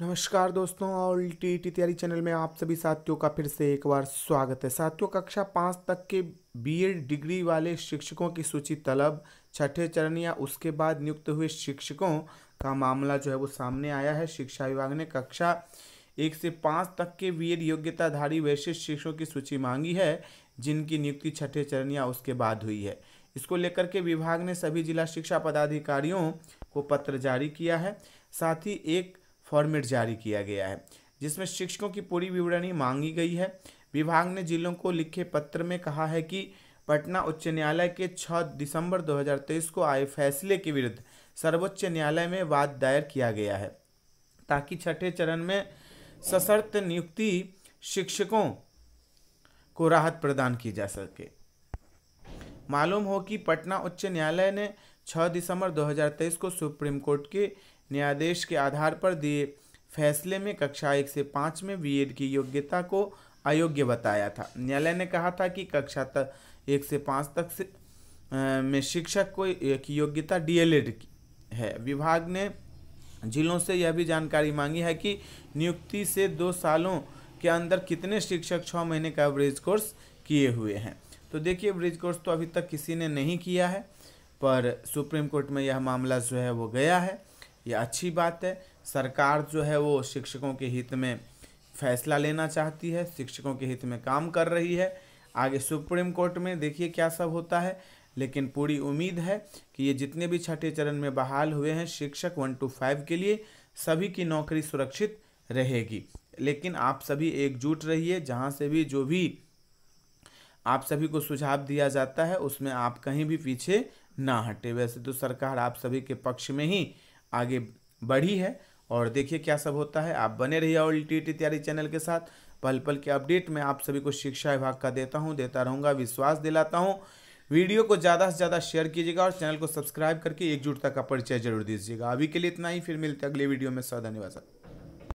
नमस्कार दोस्तों all T T तैयारी चैनल में आप सभी साथियों का फिर से एक बार स्वागत है साथियों कक्षा पाँच तक के बीएड डिग्री वाले शिक्षकों की सूची तलब छठे चरण या उसके बाद नियुक्त हुए शिक्षकों का मामला जो है वो सामने आया है शिक्षा विभाग ने कक्षा एक से पाँच तक के एड योग्यताधारी वैसे शिक्षकों की सूची मांगी है जिनकी नियुक्ति छठे चरण या उसके बाद हुई है इसको लेकर के विभाग ने सभी जिला शिक्षा पदाधिकारियों को पत्र जारी किया है साथ ही एक फॉर्मेट जारी किया गया है जिसमें शिक्षकों की पूरी विवरणी मांगी गई है विभाग ने जिलों को लिखे पत्र में कहा है कि पटना उच्च न्यायालय के 6 दिसंबर 2023 को आए फैसले के विरुद्ध सर्वोच्च न्यायालय में वाद दायर किया गया है ताकि छठे चरण में सशर्त नियुक्ति शिक्षकों को राहत प्रदान की जा सके मालूम हो कि पटना उच्च न्यायालय ने 6 दिसंबर 2023 को सुप्रीम कोर्ट के न्यायाधीश के आधार पर दिए फैसले में कक्षा एक से पाँच में बी की योग्यता को अयोग्य बताया था न्यायालय ने कहा था कि कक्षा तक एक से पाँच तक से में शिक्षक को की योग्यता डीएलएड की है विभाग ने जिलों से यह भी जानकारी मांगी है कि नियुक्ति से दो सालों के अंदर कितने शिक्षक छः महीने का ब्रिज कोर्स किए हुए हैं तो देखिए ब्रिज कोर्स तो अभी तक किसी ने नहीं किया है पर सुप्रीम कोर्ट में यह मामला जो है वो गया है ये अच्छी बात है सरकार जो है वो शिक्षकों के हित में फैसला लेना चाहती है शिक्षकों के हित में काम कर रही है आगे सुप्रीम कोर्ट में देखिए क्या सब होता है लेकिन पूरी उम्मीद है कि ये जितने भी छठे चरण में बहाल हुए हैं शिक्षक वन टू फाइव के लिए सभी की नौकरी सुरक्षित रहेगी लेकिन आप सभी एकजुट रहिए जहाँ से भी जो भी आप सभी को सुझाव दिया जाता है उसमें आप कहीं भी पीछे ना हटे वैसे तो सरकार आप सभी के पक्ष में ही आगे बढ़ी है और देखिए क्या सब होता है आप बने रहिए ऑल टी टी तैयारी चैनल के साथ पल पल के अपडेट मैं आप सभी को शिक्षा विभाग का देता हूँ देता रहूँगा विश्वास दिलाता हूँ वीडियो को ज़्यादा से ज़्यादा शेयर कीजिएगा और चैनल को सब्सक्राइब करके एकजुटता का परिचय जरूर दीजिएगा अभी के लिए इतना ही फिर मिलते अगले वीडियो में सर धन्यवाद